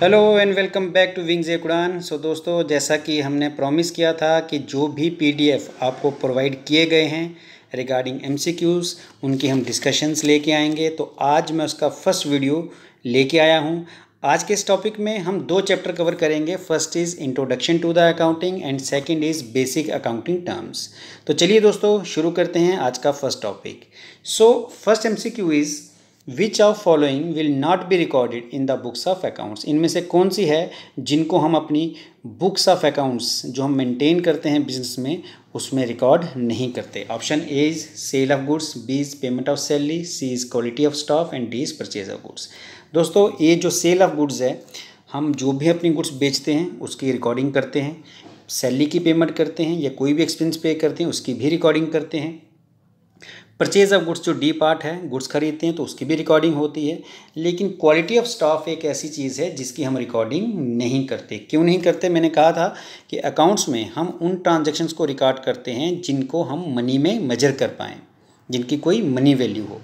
Hello and welcome back to Wings ए Udaan so दोस्तों जैसा कि हमने प्रॉमिस किया था कि जो भी पीडीएफ आपको प्रोवाइड किए गए हैं रिगार्डिंग एमसीक्यूज़ उनकी हम डिस्कशंस लेके आएंगे तो आज मैं उसका फर्स्ट वीडियो लेके आया हूँ आज के इस टॉपिक में हम दो चैप्टर कवर करेंगे first is introduction to the accounting and second is basic accounting terms तो चलिए दोस्तों शुरू करते हैं आज का first topic so first M is which of following will not be recorded in the books of accounts इनमें से कौन सी है जिनको हम अपनी बुक्स ऑफ अकाउंट्स जो हम मेंटेन करते हैं बिजनेस में उसमें रिकॉर्ड नहीं करते option A is sale of goods B is payment of salary C is quality of staff and D is purchase of goods दोस्तों ये जो सेल ऑफ गुड्स है हम जो भी अपनी गुड्स बेचते हैं उसकी रिकॉर्डिंग करते हैं सैलरी की पेमेंट करते हैं या कोई भी एक्सपेंस पे करते हैं उसकी भी रिकॉर्डिंग करते हैं परचेज ऑफ गुड्स जो डी पार्ट है गुड्स खरीदते हैं तो उसकी भी रिकॉर्डिंग होती है लेकिन क्वालिटी ऑफ स्टॉफ एक ऐसी चीज़ है जिसकी हम रिकॉर्डिंग नहीं करते क्यों नहीं करते मैंने कहा था कि अकाउंट्स में हम उन ट्रांजेक्शन्स को रिकॉर्ड करते हैं जिनको हम मनी में मेजर कर पाएँ जिनकी कोई मनी वैल्यू हो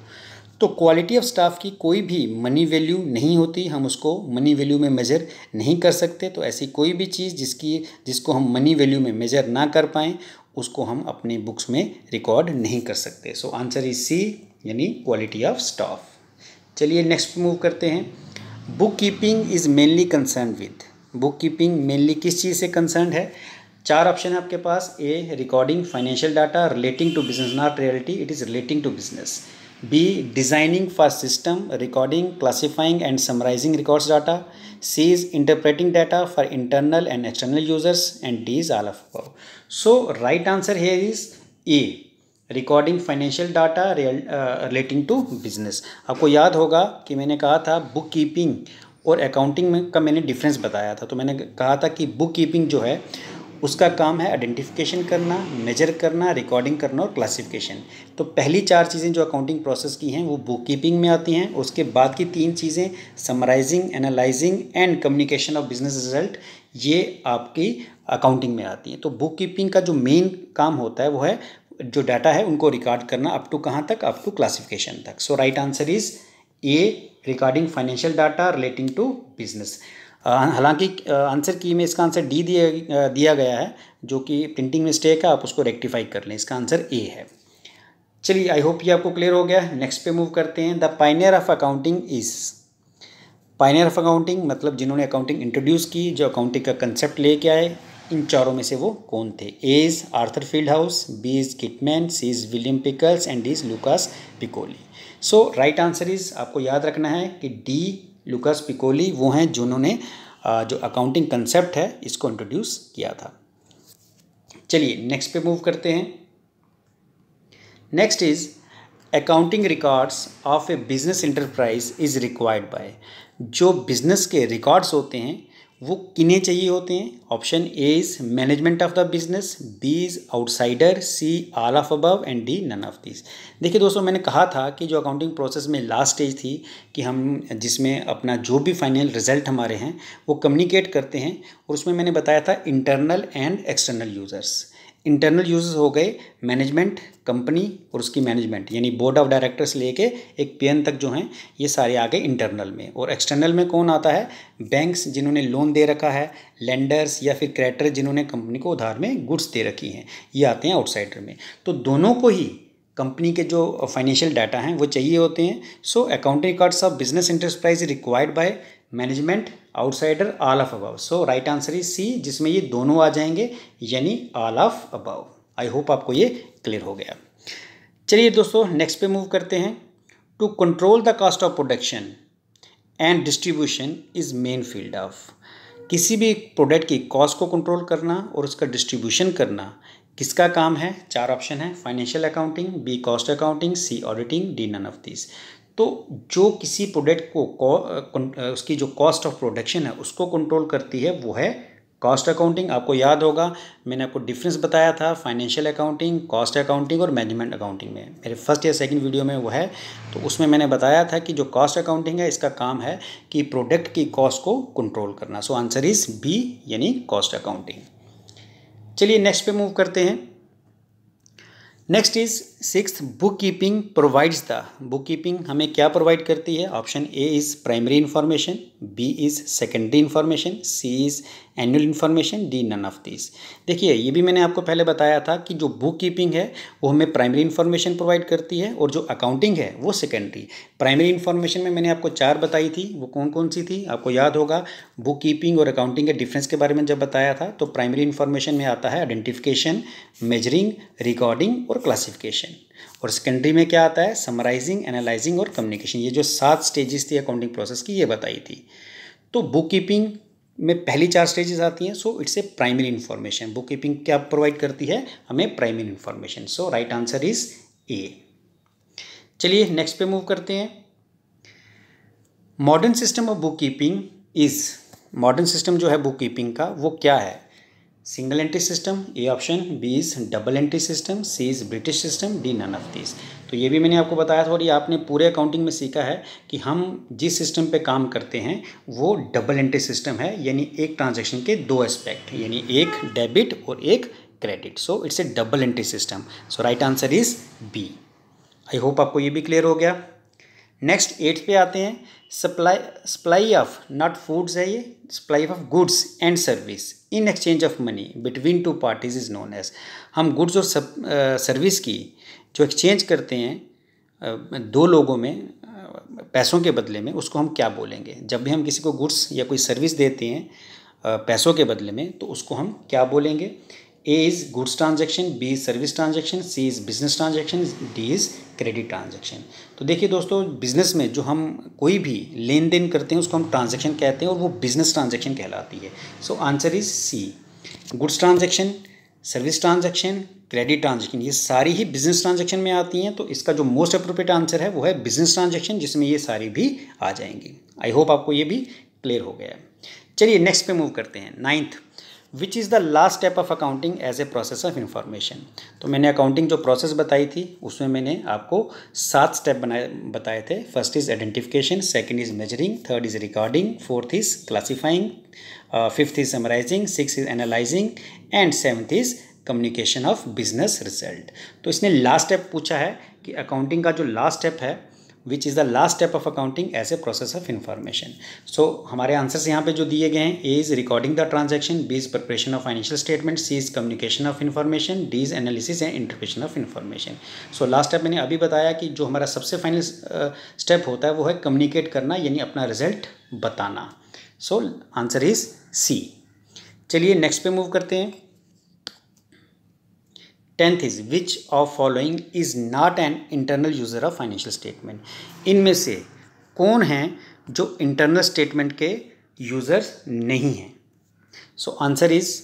तो क्वालिटी ऑफ स्टाफ की कोई भी मनी वैल्यू नहीं होती हम उसको मनी वैल्यू में मेजर नहीं कर सकते तो ऐसी कोई भी चीज़ जिसकी जिसको हम मनी वैल्यू में मेजर ना कर पाएँ उसको हम अपनी बुक्स में रिकॉर्ड नहीं कर सकते सो आंसर इज सी यानी क्वालिटी ऑफ स्टाफ चलिए नेक्स्ट मूव करते हैं book keeping is mainly concern with book keeping mainly किस चीज़ से कंसर्न है चार ऑप्शन है आपके पास A recording financial data relating to business not reality it is relating to business B designing for system recording classifying and summarising records data C is interpreting data for internal and external users and D is all of So right answer here is A. Recording financial data relating to business आपको याद होगा कि मैंने कहा था book keeping और accounting में का मैंने डिफरेंस बताया था तो मैंने कहा था कि बुक कीपिंग जो है उसका काम है आइडेंटिफिकेशन करना मेजर करना रिकॉर्डिंग करना और क्लासिफिकेशन तो पहली चार चीज़ें जो अकाउंटिंग प्रोसेस की हैं वो बुक कीपिंग में आती हैं उसके बाद की तीन चीज़ें summarising analysing and communication of business result ये आपकी अकाउंटिंग में आती हैं तो बुक कीपिंग का जो मेन काम होता है वो है जो डाटा है उनको रिकॉर्ड करना अप टू कहाँ तक अप टू क्लासिफिकेशन तक so right answer is A regarding financial data relating to business हालांकि आंसर की में इसका आंसर डी दिया दिया गया है जो कि प्रिंटिंग मिस्टेक है आप उसको रेक्टिफाई कर लें इसका आंसर ए है चलिए आई होप ये आपको क्लियर हो गया नेक्स्ट पे मूव करते हैं the pioneer of accounting is pioneer of accounting मतलब जिन्होंने अकाउंटिंग इंट्रोड्यूस की जो अकाउंटिंग का कंसेप्ट लेके आए इन चारों में से वो कौन थे A is Arthur Fieldhouse B is Kitman C is William Pickles and D is Lucas Pacioli so right answer is आपको याद रखना है कि डी लुकास पिकोली वो हैं जिन्होंने जो अकाउंटिंग कंसेप्ट है इसको इंट्रोड्यूस किया था चलिए नेक्स्ट पे मूव करते हैं next is accounting records of a business enterprise is required by जो बिजनेस के रिकॉर्ड्स होते हैं वो किने चाहिए होते हैं option A is management of the business B is outsider C all of above and D none of this देखिए दोस्तों मैंने कहा था कि जो अकाउंटिंग प्रोसेस में लास्ट स्टेज थी कि हम जिसमें अपना जो भी फाइनल रिजल्ट हमारे हैं वो कम्युनिकेट करते हैं और उसमें मैंने बताया था internal and external users internal use हो गए मैनेजमेंट कंपनी और उसकी मैनेजमेंट यानी बोर्ड ऑफ डायरेक्टर्स लेके एक पीएन तक जो हैं ये सारे आ गए इंटरनल में और एक्सटर्नल में कौन आता है बैंक्स जिन्होंने लोन दे रखा है लेंडर्स या फिर क्रेडिटर जिन्होंने कंपनी को उधार में गुड्स दे रखी हैं ये आते हैं आउटसाइडर में तो दोनों को ही कंपनी के जो फाइनेंशियल डाटा हैं वो चाहिए होते हैं सो accounting cards of business enterprise required by management outsider all of above so right answer is C जिसमें ये दोनों आ जाएंगे यानी all of above I hope आपको ये क्लियर हो गया चलिए दोस्तों नेक्स्ट पे मूव करते हैं to control the cost of production and distribution is main field of किसी भी प्रोडक्ट की कॉस्ट को कंट्रोल करना और उसका डिस्ट्रीब्यूशन करना किसका काम है चार ऑप्शन है financial accounting B cost accounting C auditing D none of this तो जो किसी प्रोडक्ट को उसकी जो कॉस्ट ऑफ प्रोडक्शन है उसको कंट्रोल करती है वो है कॉस्ट अकाउंटिंग आपको याद होगा मैंने आपको डिफरेंस बताया था फाइनेंशियल अकाउंटिंग कॉस्ट अकाउंटिंग और मैनेजमेंट अकाउंटिंग में मेरे फर्स्ट या सेकंड वीडियो में वो है तो उसमें मैंने बताया था कि जो कॉस्ट अकाउंटिंग है इसका काम है कि प्रोडक्ट की कॉस्ट को कंट्रोल करना सो आंसर इज बी यानी कॉस्ट अकाउंटिंग चलिए नेक्स्ट पे मूव करते हैं next is six book keeping provides the book keeping हमें क्या प्रोवाइड करती है option A is primary information B is secondary information C is annual information D none of this देखिए ये भी मैंने आपको पहले बताया था कि जो बुक कीपिंग है वो हमें प्राइमरी इन्फॉर्मेशन प्रोवाइड करती है और जो अकाउंटिंग है वो सेकेंडरी प्राइमरी इन्फॉर्मेशन में मैंने आपको चार बताई थी वो कौन कौन सी थी आपको याद होगा बुक कीपिंग और अकाउंटिंग के डिफरेंस के बारे में जब बताया था तो प्राइमरी इन्फॉर्मेशन में आता है आइडेंटिफिकेशन मेजरिंग रिकॉर्डिंग और क्लासिफिकेशन और सेकेंडरी में क्या आता है समराइजिंग एनालाइजिंग और कम्युनिकेशन ये जो सात स्टेजेस थी अकाउंटिंग प्रोसेस की ये बताई थी तो बुक कीपिंग में पहली चार स्टेजेस आती हैं so it's A primary information book keeping क्या प्रोवाइड करती है हमें primary information so right answer is A चलिए नेक्स्ट पे मूव करते हैं modern system of book keeping is modern system जो है बुक कीपिंग का वो क्या है single entry system A option B is double entry system C is British system D none of this तो ये भी मैंने आपको बताया था और ये आपने पूरे अकाउंटिंग में सीखा है कि हम जिस सिस्टम पे काम करते हैं वो डबल एंट्री सिस्टम है यानी एक ट्रांजेक्शन के दो एस्पेक्ट यानी एक डेबिट और एक credit so it's a double entry system so right answer is B I hope आपको ये भी क्लियर हो गया नेक्स्ट एट पे आते हैं supply supply of not foods है ये supply of goods and service in exchange of money between two parties is known as हम गुड्स और सर्विस की जो एक्सचेंज करते हैं दो लोगों में पैसों के बदले में उसको हम क्या बोलेंगे जब भी हम किसी को गुड्स या कोई सर्विस देते हैं पैसों के बदले में तो उसको हम क्या बोलेंगे A is goods transaction B service transaction C is business transaction D is credit transaction तो देखिए दोस्तों बिजनेस में जो हम कोई भी लेन देन करते हैं उसको हम ट्रांजेक्शन कहते हैं और वो बिजनेस ट्रांजेक्शन कहलाती है so answer is C goods transaction service transaction credit transaction ये सारी ही बिजनेस ट्रांजेक्शन में आती हैं तो इसका जो मोस्ट अप्रोप्रिएट आंसर है वो है बिजनेस ट्रांजेक्शन जिसमें ये सारी भी आ जाएंगी आई होप आपको ये भी क्लियर हो गया है चलिए नेक्स्ट पे मूव करते हैं ninth which is the last step of accounting as a process of information तो मैंने अकाउंटिंग जो प्रोसेस बताई थी उसमें मैंने आपको सात स्टेप बनाए बताए थे first is identification second is measuring third is recording fourth is classifying fifth is summarising six is analysing and seventh is communication of business result तो इसने लास्ट स्टेप पूछा है कि अकाउंटिंग का जो लास्ट स्टेप है which is the last step of accounting as a process of information so हमारे answers यहाँ पे जो दिए गए हैं A is recording the transaction B is preparation of financial statement C is communication of information D is analysis and interpretation of information so last step मैंने अभी बताया कि जो हमारा सबसे फाइनल स्टेप होता है वो है कम्युनिकेट करना यानी अपना रिजल्ट बताना सो आंसर इज़ सी चलिए नेक्स्ट पे मूव करते हैं tenth is which of following is not an internal user of financial statement इनमें से कौन हैं जो इंटरनल स्टेटमेंट के यूजर्स नहीं हैं so answer is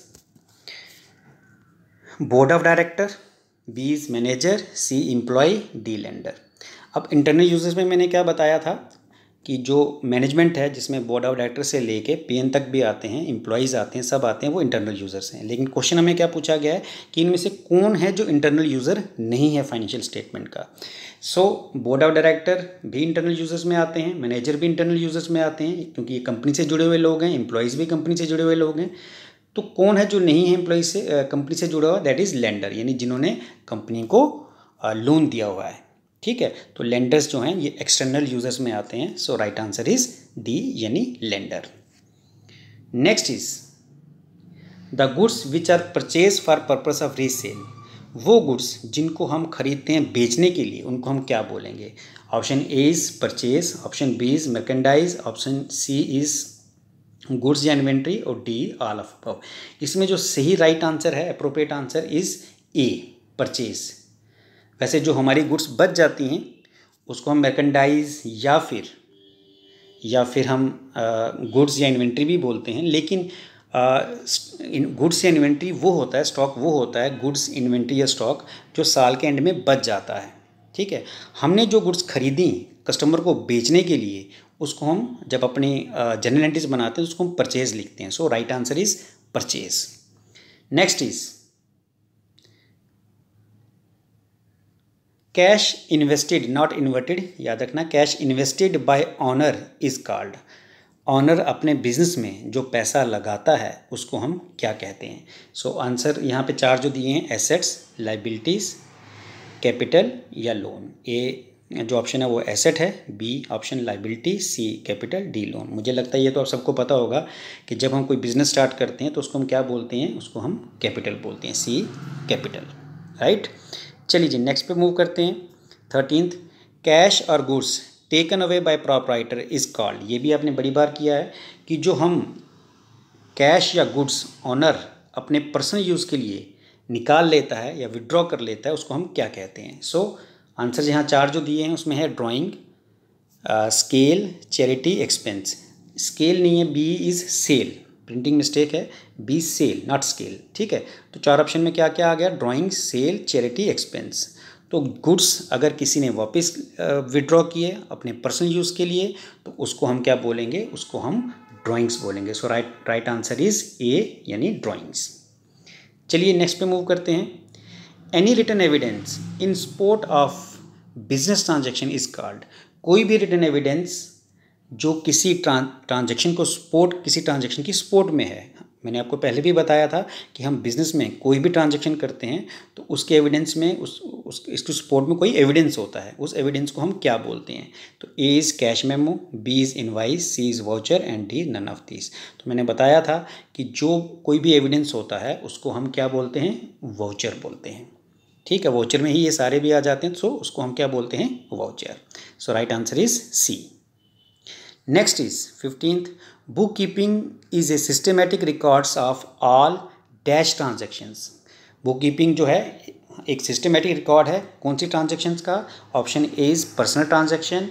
board of director B is manager C employ D lender अब इंटरनल यूजर्स में मैंने क्या बताया था कि जो मैनेजमेंट है जिसमें बोर्ड ऑफ डायरेक्टर से लेके पीएन तक भी आते हैं एम्प्लॉयज़ आते हैं सब आते हैं वो इंटरनल यूज़र्स हैं लेकिन क्वेश्चन हमें क्या पूछा गया है कि इनमें से कौन है जो इंटरनल यूज़र नहीं है फाइनेंशियल स्टेटमेंट का सो बोर्ड ऑफ डायरेक्टर भी इंटरनल यूज़र्स में आते हैं मैनेजर भी इंटरनल यूज़र्स में आते हैं क्योंकि ये कंपनी से जुड़े हुए लोग हैं इम्प्लॉयज़ भी कंपनी से जुड़े हुए लोग हैं तो कौन है जो नहीं है एम्प्लॉय से कंपनी से जुड़ा हुआ दैट इज़ लैंडर यानी जिन्होंने कंपनी को लोन दिया हुआ है ठीक है तो लेंडर्स जो हैं ये एक्सटर्नल यूजर्स में आते हैं so right answer is D यानी lender next is the goods which are purchase for purpose of resale वो गुड्स जिनको हम खरीदते हैं बेचने के लिए उनको हम क्या बोलेंगे option A is purchase option B is merchandise option C is goods या इन्वेंट्री और डी ऑल ऑफ अब इसमें जो सही राइट right आंसर है appropriate answer is A purchase वैसे जो हमारी गुड्स बच जाती हैं उसको हम मैकेंडाइज या फिर या फिर हम गुड्स या इन्वेंट्री भी बोलते हैं लेकिन गुड्स या इन्वेंट्री वो होता है स्टॉक वो होता है गुड्स इन्वेंट्री या स्टॉक जो साल के एंड में बच जाता है ठीक है हमने जो गुड्स खरीदी कस्टमर को बेचने के लिए उसको हम जब अपने जर्नल एंट्रीज बनाते हैं उसको हम परचेज लिखते हैं so right answer is purchase next is cash invested not inverted याद रखना cash invested by owner is called owner अपने बिजनेस में जो पैसा लगाता है उसको हम क्या कहते हैं सो आंसर यहाँ पे चार जो दिए हैं एसेट्स लाइबिलिटीज़ कैपिटल या लोन ए जो ऑप्शन है वो एसेट है B option liability C capital D loan मुझे लगता है ये तो आप सबको पता होगा कि जब हम कोई बिजनेस स्टार्ट करते हैं तो उसको हम क्या बोलते हैं उसको हम कैपिटल बोलते हैं सी कैपिटल राइट चलिए जी नेक्स्ट पे मूव करते हैं थर्टीनथ कैश और goods taken away by proprietor is called ये भी आपने बड़ी बार किया है कि जो हम कैश या गुड्स ऑनर अपने पर्सनल यूज़ के लिए निकाल लेता है या विड्रॉ कर लेता है उसको हम क्या कहते हैं सो आंसर जहाँ चार जो दिए हैं उसमें है drawing scale charity expense scale नहीं है B is sale printing mistake है बी सेल नॉट स्केल ठीक है तो चार ऑप्शन में क्या क्या आ गया ड्राइंग सेल चैरिटी एक्सपेंस तो गुड्स अगर किसी ने वापस विड्रॉ किए अपने पर्सनल यूज़ के लिए तो उसको हम क्या बोलेंगे उसको हम ड्राइंग्स बोलेंगे so right right answer is A यानी ड्राइंग्स चलिए नेक्स्ट पे मूव करते हैं any written evidence in support of business transaction is called कोई भी रिटर्न एविडेंस जो किसी ट्रांजेक्शन को सपोर्ट किसी ट्रांजेक्शन की सपोर्ट में है मैंने आपको पहले भी बताया था कि हम बिजनेस में कोई भी ट्रांजेक्शन करते हैं तो उसके एविडेंस में उस उस इसके सपोर्ट में कोई एविडेंस होता है उस एविडेंस को हम क्या बोलते हैं तो A is cash memo B is invoice C is voucher and D none of these तो मैंने बताया था कि जो कोई भी एविडेंस होता है उसको हम क्या बोलते हैं वाउचर बोलते हैं ठीक है वाउचर में ही ये सारे भी आ जाते हैं सो तो उसको हम क्या बोलते हैं voucher so right answer is C next is fifteenth bookkeeping is a systematic records of all dash transactions bookkeeping जो है एक सिस्टमेटिक रिकॉर्ड है कौन सी ट्रांजेक्शन्स का option A is personal transaction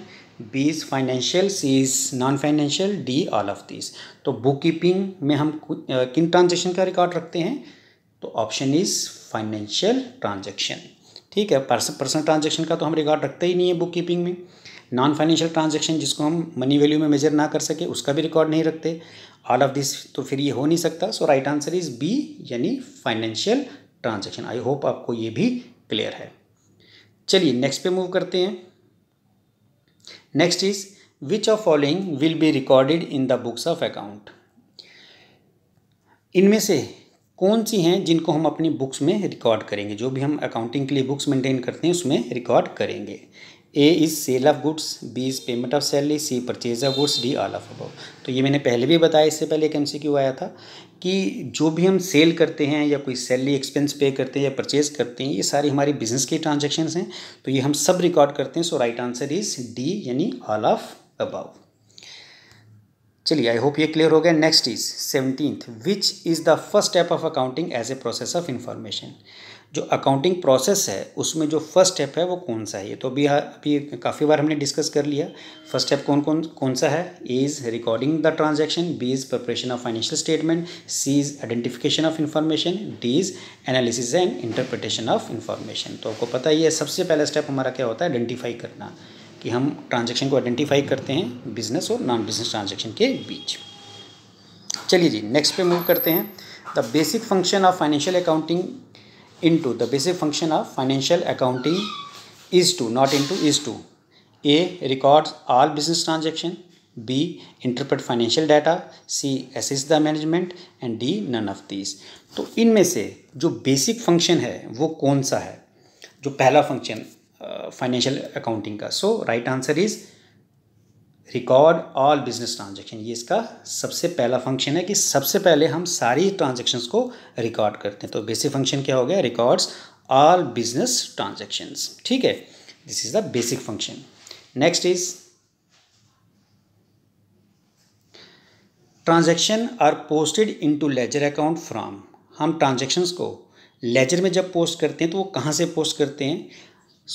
B is financial C is non financial D all of this तो bookkeeping में हम किन ट्रांजेक्शन का रिकॉर्ड रखते हैं तो ऑप्शन इज़ फाइनेंशियल ट्रांजेक्शन ठीक है पर्सनल ट्रांजेक्शन का तो हम रिकॉर्ड रखते ही नहीं है बुक कीपिंग में नॉन फाइनेंशियल ट्रांजेक्शन जिसको हम मनी वैल्यू में मेजर ना कर सके उसका भी रिकॉर्ड नहीं रखते ऑल ऑफ दिस तो फिर ये हो नहीं सकता so right answer is B यानी फाइनेंशियल ट्रांजेक्शन आई होप आपको ये भी क्लियर है चलिए नेक्स्ट पे मूव करते हैं next is which of following will be recorded in the books of account इनमें से कौन सी हैं जिनको हम अपनी बुक्स में रिकॉर्ड करेंगे जो भी हम अकाउंटिंग के लिए बुक्स मेंटेन करते हैं उसमें रिकॉर्ड करेंगे A is sale of goods B is payment of salary C purchase of goods D all of above तो ये मैंने पहले भी बताया इससे पहले एक एम आया था कि जो भी हम सेल करते हैं या कोई सैलरी एक्सपेंस पे करते हैं या परचेज करते हैं ये सारी हमारी बिजनेस की ट्रांजेक्शन्स हैं तो ये हम सब रिकॉर्ड करते हैं so right answer is D यानी ऑल ऑफ अबाउ चलिए आई होप ये क्लियर हो गया next is seventeenth which is the first step of accounting as a process of information जो अकाउंटिंग प्रोसेस है उसमें जो फर्स्ट स्टेप है वो कौन सा है ये तो अभी हाँ, अभी काफ़ी बार हमने डिस्कस कर लिया फर्स्ट स्टेप कौन कौन कौन सा है A is recording the transaction B is preparation of financial statement C is identification of information D is analysis and interpretation of information तो आपको पता ही है सबसे पहला स्टेप हमारा क्या होता है आइडेंटिफाई करना कि हम ट्रांजेक्शन को आइडेंटिफाई करते हैं बिजनेस और नॉन बिजनेस ट्रांजेक्शन के बीच चलिए जी नेक्स्ट पे मूव करते हैं the basic function of financial accounting into the basic function of financial accounting is to not into is to a records all business transaction b interpret financial data c assess the management and d none of these तो इनमें से जो basic function है वो कौन सा है जो पहला फंक्शन फाइनेंशियल अकाउंटिंग का so right answer is record all business transaction ये इसका सबसे पहला फंक्शन है कि सबसे पहले हम सारी ट्रांजेक्शन्स को रिकॉर्ड करते हैं तो बेसिक फंक्शन क्या हो गया रिकॉर्ड्स ऑल बिजनेस ट्रांजेक्शन्स ठीक है this is the basic function next is transaction are posted into ledger account from हम ट्रांजेक्शन्स को लेजर में जब पोस्ट करते हैं तो वो कहाँ से पोस्ट करते हैं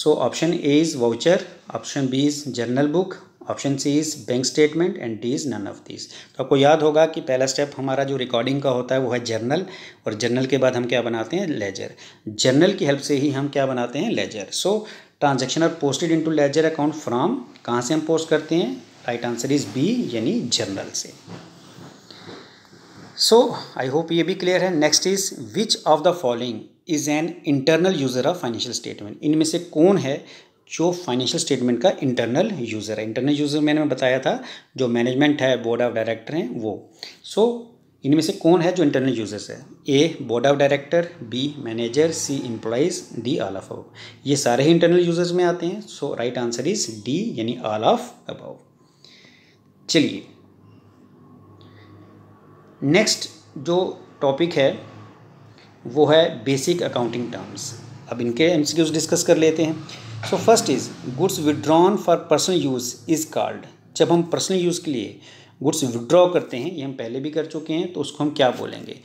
सो option A is voucher option B is journal book option C is bank statement and D is none of this तो आपको याद होगा कि पहला स्टेप हमारा जो रिकॉर्डिंग का होता है वो है जर्नल और जर्नल के बाद हम क्या बनाते हैं लेजर जर्नल की हेल्प से ही हम क्या बनाते हैं ledger so transaction are posted into ledger account from कहाँ से हम पोस्ट करते हैं राइट आंसर इज़ बी यानी जर्नल से सो आई होप ये भी क्लियर है next is which of the following is an internal user of financial statement इनमें से कौन है जो फाइनेंशियल स्टेटमेंट का इंटरनल यूज़र है इंटरनल यूज़र मैंने बताया था जो मैनेजमेंट है बोर्ड ऑफ डायरेक्टर हैं वो सो so, इनमें से कौन है जो इंटरनल यूज़र्स है A board of director B manager C employees D all of above ये सारे ही इंटरनल यूज़र्स में आते हैं so right answer is D यानी ऑल ऑफ अबाउ चलिए नेक्स्ट जो टॉपिक है वो है बेसिक अकाउंटिंग टर्म्स अब इनके एमसीक्यूज डिस्कस कर लेते हैं so first is goods withdrawn for personal use is called जब हम पर्सनल यूज़ के लिए गुड्स विदड्रॉ करते हैं ये हम पहले भी कर चुके हैं तो उसको हम क्या बोलेंगे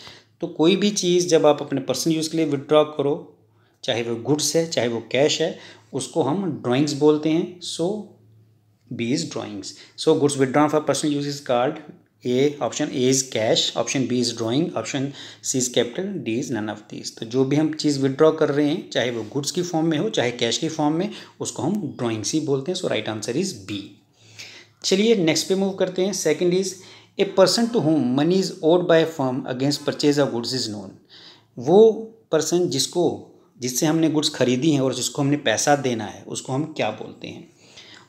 तो कोई भी चीज़ जब आप अपने पर्सनल यूज़ के लिए विदड्रॉ करो चाहे वो गुड्स है चाहे वो कैश है उसको हम ड्राइंग्स बोलते हैं सो बीज drawings so goods withdrawn for personal use is called A option A is cash option B is drawing option C is capital D is none of these तो जो भी हम चीज़ विड्रॉ कर रहे हैं चाहे वो गुड्स की फॉर्म में हो चाहे कैश की फॉर्म में उसको हम ड्राइंग सी बोलते हैं so right answer is B चलिए नेक्स्ट पे मूव करते हैं second is a person to whom money is owed by firm against purchase of goods is known वो पर्सन जिसको जिससे हमने गुड्स खरीदी हैं और जिसको हमने पैसा देना है उसको हम क्या बोलते हैं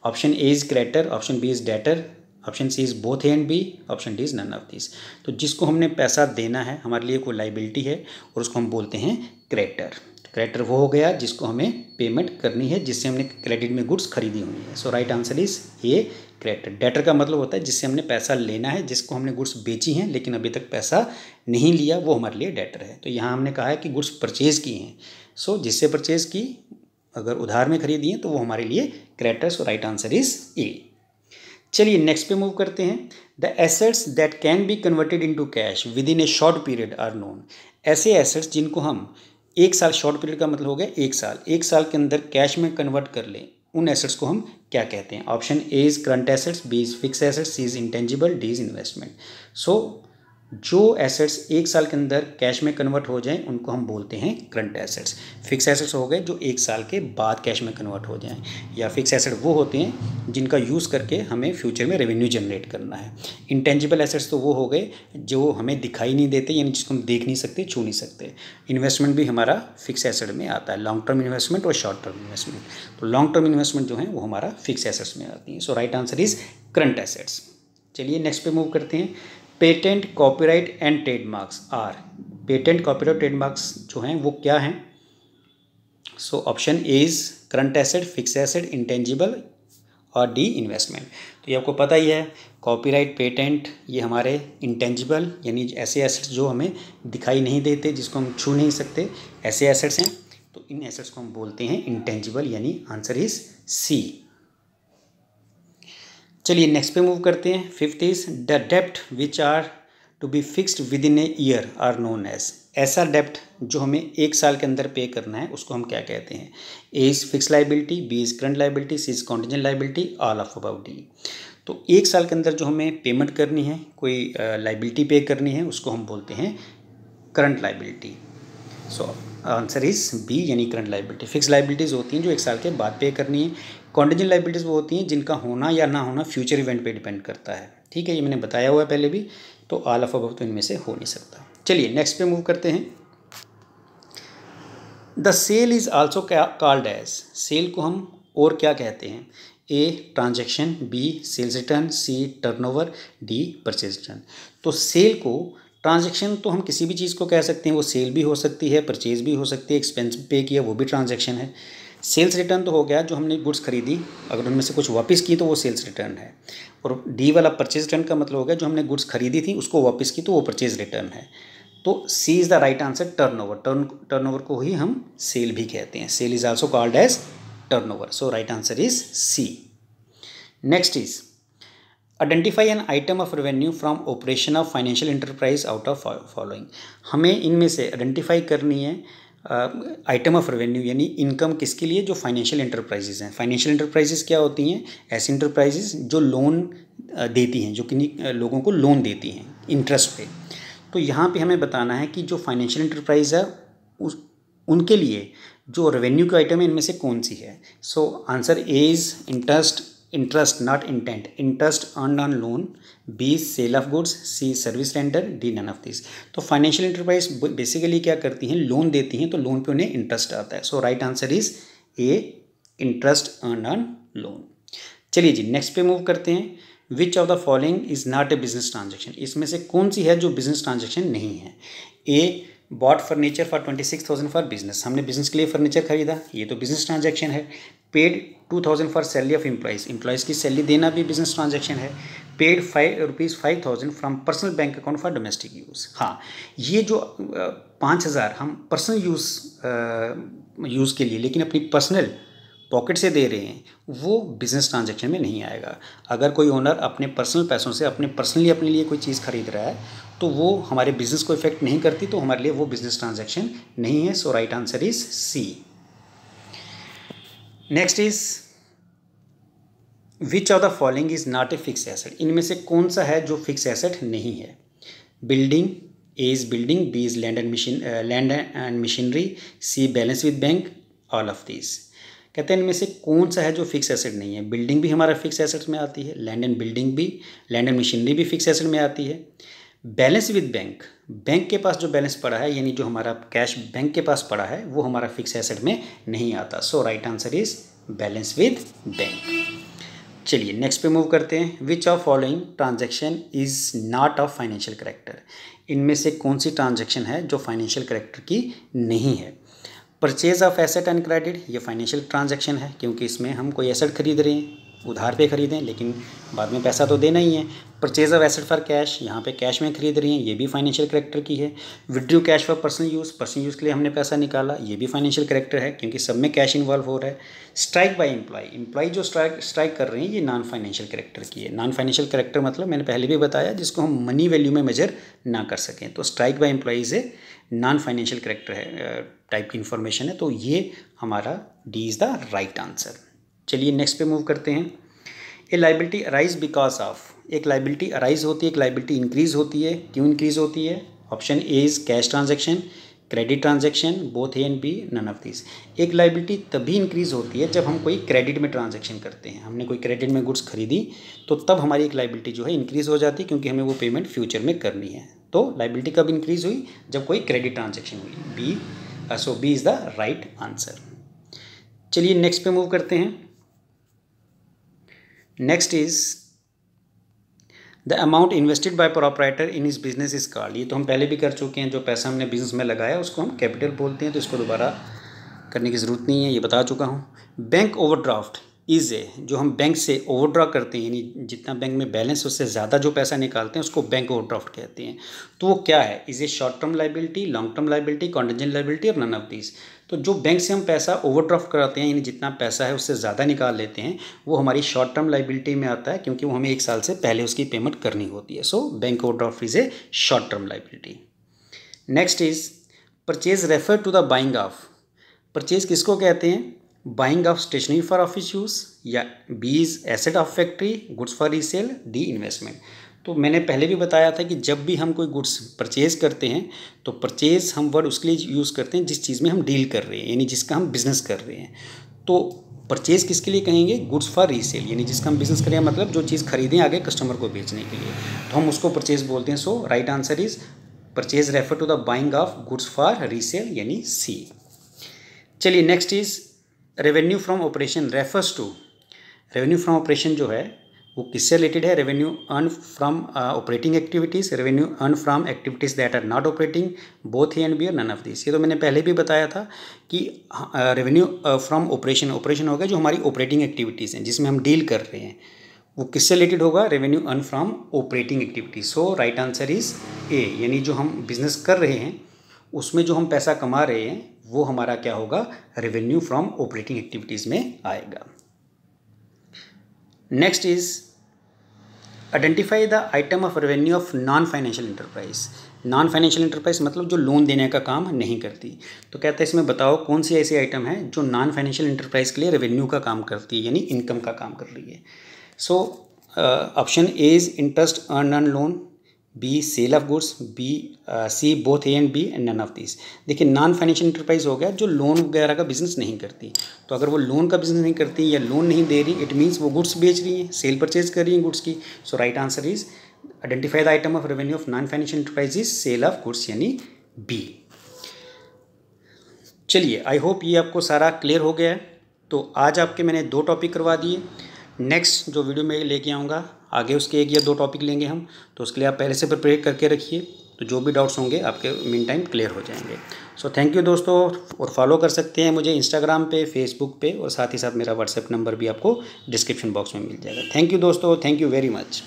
option A is creditor option B is debtor option C is both A and B option D is none of this तो जिसको हमने पैसा देना है हमारे लिए कोई लाइबिलिटी है और उसको हम बोलते हैं क्रेडिटर क्रेडिटर वो हो गया जिसको हमें पेमेंट करनी है जिससे हमने क्रेडिट में गुड्स खरीदी हुई है so right answer is A creditor debtor का मतलब होता है जिससे हमने पैसा लेना है जिसको हमने गुड्स बेची हैं लेकिन अभी तक पैसा नहीं लिया वो हमारे लिए डेटर है तो यहाँ हमने कहा है कि गुड्स परचेज़ की हैं सो so, जिससे परचेज़ की अगर उधार में खरीदी हैं तो वो हमारे लिए creditor so right answer is A चलिए नेक्स्ट पे मूव करते हैं the assets that can be converted to cash within a short period are known ऐसे एसेट्स जिनको हम एक साल शॉर्ट पीरियड का मतलब हो गया एक साल एक साल के अंदर कैश में कन्वर्ट कर लें उन एसेट्स को हम क्या कहते हैं option A is current assets B is fix assets C is intangible D is investment so जो एसेट्स एक साल के अंदर कैश में कन्वर्ट हो जाएं उनको हम बोलते हैं करंट एसेट्स फिक्स एसेट्स हो गए जो एक साल के बाद कैश में कन्वर्ट हो जाएं या फिक्स एसेट वो होते हैं जिनका यूज़ करके हमें फ्यूचर में रेवेन्यू जनरेट करना है इंटेंजिबल एसेट्स तो वो हो गए जो हमें दिखाई नहीं देते यानी जिसको हम देख नहीं सकते छू नहीं सकते इन्वेस्टमेंट भी हमारा फिक्स एसेट में आता है लॉन्ग टर्म इन्वेस्टमेंट और शॉर्ट टर्म इन्वेस्टमेंट तो लॉन्ग टर्म इन्वेस्टमेंट जो है वो हमारा फिक्स एसेट्स में आती है so right answer is current assets चलिए नेक्स्ट पे मूव करते हैं patent copyright and trademarks are patent copyright trademarks जो हैं वो क्या हैं सो option A is current asset fix asset intangible और डी इन्वेस्टमेंट तो ये आपको पता ही है कॉपीराइट पेटेंट ये हमारे इंटेंजिबल यानी ऐसे एसेट्स जो हमें दिखाई नहीं देते जिसको हम छू नहीं सकते ऐसे एसेट्स हैं तो इन एसेट्स को हम बोलते हैं इंटेंजिबल यानी आंसर इज़ सी चलिए नेक्स्ट पे मूव करते हैं फिफ्थ इज द डेप्ट which are to be fixed within a year are known as ऐसा डेप्ट जो हमें एक साल के अंदर पे करना है उसको हम क्या कहते हैं A is fix liability B is current liability C is contingent liability all of about D तो एक साल के अंदर जो हमें पेमेंट करनी है कोई लाइबिलिटी पे करनी है उसको हम बोलते हैं current liability so answer is B यानी करंट लाइबिलिटी फिक्स लाइबिलिटीज़ होती हैं जो एक साल के बाद पे करनी है कॉन्टीजेंट लाइबिलिटीज़ वो होती हैं जिनका होना या ना होना फ्यूचर इवेंट पे डिपेंड करता है ठीक है ये मैंने बताया हुआ है पहले भी तो आल ऑफ अब तो इनमें से हो नहीं सकता चलिए नेक्स्ट पे मूव करते हैं the sale is also called as sale को हम और क्या कहते हैं A transaction B sales return C over D purchase return तो सेल को ट्रांजेक्शन तो हम किसी भी चीज़ को कह सकते हैं वो सेल भी हो सकती है परचेज भी हो सकती है एक्सपेंस पे किया वो भी ट्रांजेक्शन है सेल्स रिटर्न तो हो गया जो हमने गुड्स खरीदी अगर उनमें से कुछ वापस की तो वो सेल्स रिटर्न है और डी वाला परचेज रिटर्न का मतलब हो गया जो हमने गुड्स खरीदी थी उसको वापस की तो वो परचेज रिटर्न है तो C is the right answer turnover turn turnover को ही हम सेल भी कहते हैं sale is also called as turnover so right answer is C next is identify an item of revenue from operation of financial enterprise out of following हमें इनमें से identify करनी है आइटम ऑफ रेवेन्यू यानी income किसके लिए जो financial enterprises हैं फाइनेंशियल इंटरप्राइजेज क्या होती हैं ऐसी इंटरप्राइजेज जो लोन देती हैं जो कि लोगों को लोन देती हैं इंटरेस्ट पे तो यहाँ पे हमें बताना है कि जो फाइनेंशियल इंटरप्राइज है उस उनके लिए जो रेवेन्यू का आइटम है इनमें से कौन सी है so answer is interest interest not intent interest earn on loan B sale of goods C service render D none of this तो फाइनेंशियल इंटरप्राइज बेसिकली क्या करती हैं लोन देती हैं तो लोन पे उन्हें इंटरेस्ट आता है so right answer is A interest earn on loan चलिए जी नेक्स्ट पे मूव करते हैं which of the following is not a business transaction इसमें से कौन सी है जो बिजनेस ट्रांजेक्शन नहीं है A bought furniture for twenty six thousand for business हमने बिजनेस के लिए फर्नीचर खरीदा ये तो बिजनेस ट्रांजेक्शन है paid two thousand for salary of employees employees की सैलरी देना भी बिजनेस ट्रांजेक्शन है paid five rupees five thousand from personal bank account for domestic use हाँ ये जो पाँच हज़ार हम पर्सनल यूज़ यूज़ के लिए लेकिन अपनी पर्सनल पॉकेट से दे रहे हैं वो बिज़नेस ट्रांजेक्शन में नहीं आएगा अगर कोई ओनर अपने पर्सनल पैसों से अपने पर्सनली अपने लिए कोई चीज़ खरीद रहा है तो वो हमारे बिज़नेस को इफेक्ट नहीं करती तो हमारे लिए वो बिज़नेस ट्रांजेक्शन नहीं है so right answer is C next is which of the following is not a fix asset इनमें से कौन सा है जो फिक्स एसेट नहीं है building A is building B is land and machine land and machinery C balance with bank all of this कहते हैं इनमें से कौन सा है जो फिक्स एसेट नहीं है बिल्डिंग भी हमारा फिक्स एसेट में आती है लैंड एंड बिल्डिंग भी लैंड एंड मशीनरी भी फिक्स एसेट में आती है बैलेंस विद बैंक बैंक के पास जो बैलेंस पड़ा है यानी जो हमारा कैश बैंक के पास पड़ा है वो हमारा फिक्स एसेट में नहीं आता so right answer is balance with bank चलिए नेक्स्ट पे मूव करते हैं which of following transaction is not of financial character इनमें से कौन सी ट्रांजेक्शन है जो फाइनेंशियल करेक्टर की नहीं है purchase of asset and credit ये फाइनेंशियल ट्रांजेक्शन है क्योंकि इसमें हम कोई एसेट खरीद रहे हैं उधार पे ख़रीदें लेकिन बाद में पैसा तो देना ही है purchase of asset for cash यहाँ पे कैश में खरीद रही हैं ये भी फाइनेंशियल करेक्टर की है withdrew cash for personal use personal use के लिए हमने पैसा निकाला ये भी फाइनेंशियल करेक्टर है क्योंकि सब में कैश इन्वॉल्व हो रहा है स्ट्राइक बाय एम्प्लॉय एम्प्लॉय जो स्ट्राइक स्ट्राइक कर रहे हैं ये नॉन फाइनेंशियल करेक्टर की है नॉन फाइनेंशियल करेक्टर मतलब मैंने पहले भी बताया जिसको हम मनी वैल्यू में मेजर ना कर सकें तो strike by employees A non financial character है टाइप की इन्फॉर्मेशन है तो ये हमारा D is the right answer चलिए नेक्स्ट पे मूव करते हैं A liability arise because of एक लाइबिलिटी अराइज होती है एक लाइबिलिटी इंक्रीज होती है क्यों इंक्रीज होती है option A is cash transaction credit transaction both A and B none of this एक लाइबिलिटी तभी इंक्रीज होती है जब हम कोई क्रेडिट में ट्रांजेक्शन करते हैं हमने कोई क्रेडिट में गुड्स खरीदी तो तब हमारी एक लाइबिलिटी जो है इंक्रीज हो जाती है क्योंकि हमें वो पेमेंट फ्यूचर में करनी है तो लाइबिलिटी कब इंक्रीज हुई जब कोई क्रेडिट ट्रांजेक्शन हुई B so B is the right answer चलिए नेक्स्ट पे मूव करते हैं next is the amount invested by proprietor in is business is called ये तो हम पहले भी कर चुके हैं जो पैसा हमने बिजनेस में लगाया उसको हम कैपिटल बोलते हैं तो इसको दोबारा करने की ज़रूरत नहीं है ये बता चुका हूँ बैंक ओवरड्राफ्ट इज़ जो हम बैंक से ओवरड्रा करते हैं यानी जितना बैंक में बैलेंस उससे ज़्यादा जो पैसा निकालते हैं उसको बैंक ओवरड्राफ्ट कहते हैं तो वो क्या है is A short term liability long term liability contingent liability और नन ऑफ दीज तो जो बैंक से हम पैसा ओवरड्राफ्ट कराते हैं यानी जितना पैसा है उससे ज़्यादा निकाल लेते हैं वो हमारी शॉर्ट टर्म लाइबिलिटी में आता है क्योंकि वो हमें एक साल से पहले उसकी पेमेंट करनी होती है so bank overdraft is A short term liability next is purchase refer to the buying of purchase किसको कहते हैं buying of stationery for office use या B is asset of factory goods for resale D investment तो मैंने पहले भी बताया था कि जब भी हम कोई गुड्स परचेज करते हैं तो परचेज हम वर्ड उसके लिए यूज़ करते हैं जिस चीज़ में हम डील कर रहे हैं यानी जिसका हम बिजनेस कर रहे हैं तो परचेज किसके लिए कहेंगे गुड्स फॉर रीसेल यानी जिसका हम बिजनेस करें मतलब जो चीज़ खरीदें आगे कस्टमर को बेचने के लिए तो हम उसको परचेज बोलते हैं so right answer is purchase refer to the buying of goods for resale यानी सी चलिए next is revenue from operation refers to revenue from operation जो है वो किससे रिलेटेड है revenue earn from operating activities revenue earn from activities that are not operating both ही and B और none of this ये तो मैंने पहले भी बताया था कि रेवेन्यू फ्रॉम ऑपरेशन ऑपरेशन होगा जो हमारी ऑपरेटिंग एक्टिविटीज़ हैं जिसमें हम डील कर रहे हैं वो किससे रिलेटेड होगा revenue earn from operating activities so right answer is A यानी जो हम बिजनेस कर रहे हैं उसमें जो हम पैसा कमा रहे हैं वो हमारा क्या होगा रेवेन्यू फ्रॉम ऑपरेटिंग एक्टिविटीज़ में आएगा next is identify the item of revenue of non financial enterprise non financial enterprise मतलब जो लोन देने का काम नहीं करती तो कहते हैं इसमें बताओ कौन सी ऐसी आइटम है जो नॉन फाइनेंशियल इंटरप्राइज के लिए रेवेन्यू का काम करती है यानी इनकम का काम कर रही है so option A is interest earn on loan B sale of goods B C both A and B and none of these. देखिए नॉन फाइनेंशियल इंटरप्राइज हो गया जो लोन वगैरह का बिजनेस नहीं करती तो अगर वो लोन का बिजनेस नहीं करती या लोन नहीं दे रही इट मीन्स वो गुड्स बेच रही हैं सेल परचेज कर रही हैं गुड्स की so right answer is identify the item of revenue of non financial enterprise is sale of goods यानी बी चलिए आई होप ये आपको सारा क्लियर हो गया है तो आज आपके मैंने दो टॉपिक करवा दिए नेक्स्ट जो वीडियो में लेके आऊँगा आगे उसके एक या दो टॉपिक लेंगे हम तो उसके लिए आप पहले से प्रिपेयर करके रखिए तो जो भी डाउट्स होंगे आपके मिन टाइम क्लियर हो जाएंगे सो थैंक यू दोस्तों और फॉलो कर सकते हैं मुझे इंस्टाग्राम पे फेसबुक पे और साथ ही साथ मेरा व्हाट्सएप नंबर भी आपको डिस्क्रिप्शन बॉक्स में मिल जाएगा थैंक यू दोस्तों थैंक यू वेरी मच